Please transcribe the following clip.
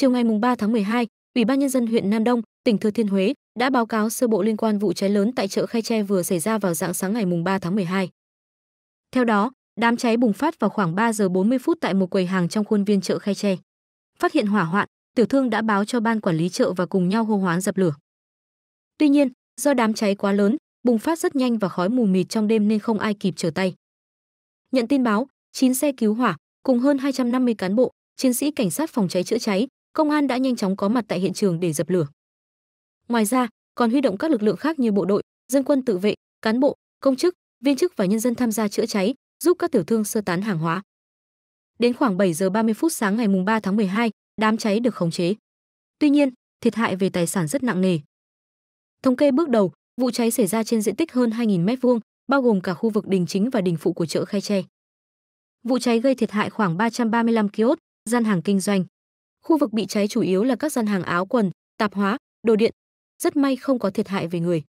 chiều ngày 3 tháng 12, Ủy ban nhân dân huyện Nam Đông, tỉnh Thừa Thiên Huế đã báo cáo sơ bộ liên quan vụ cháy lớn tại chợ Khay Tre vừa xảy ra vào dạng sáng ngày 3 tháng 12. Theo đó, đám cháy bùng phát vào khoảng 3 giờ 40 phút tại một quầy hàng trong khuôn viên chợ Khay Tre. Phát hiện hỏa hoạn, tiểu thương đã báo cho ban quản lý chợ và cùng nhau hô hoán dập lửa. Tuy nhiên, do đám cháy quá lớn, bùng phát rất nhanh và khói mù mịt trong đêm nên không ai kịp trở tay. Nhận tin báo, 9 xe cứu hỏa cùng hơn 250 cán bộ, chiến sĩ cảnh sát phòng cháy chữa cháy công an đã nhanh chóng có mặt tại hiện trường để dập lửa. Ngoài ra, còn huy động các lực lượng khác như bộ đội, dân quân tự vệ, cán bộ, công chức, viên chức và nhân dân tham gia chữa cháy, giúp các tiểu thương sơ tán hàng hóa. Đến khoảng 7 giờ 30 phút sáng ngày 3 tháng 12, đám cháy được khống chế. Tuy nhiên, thiệt hại về tài sản rất nặng nề. Thống kê bước đầu, vụ cháy xảy ra trên diện tích hơn 2.000 m2, bao gồm cả khu vực đình chính và đình phụ của chợ Khai Tre. Vụ cháy gây thiệt hại khoảng 335 kiosk, gian hàng kinh doanh. Khu vực bị cháy chủ yếu là các gian hàng áo quần, tạp hóa, đồ điện. Rất may không có thiệt hại về người.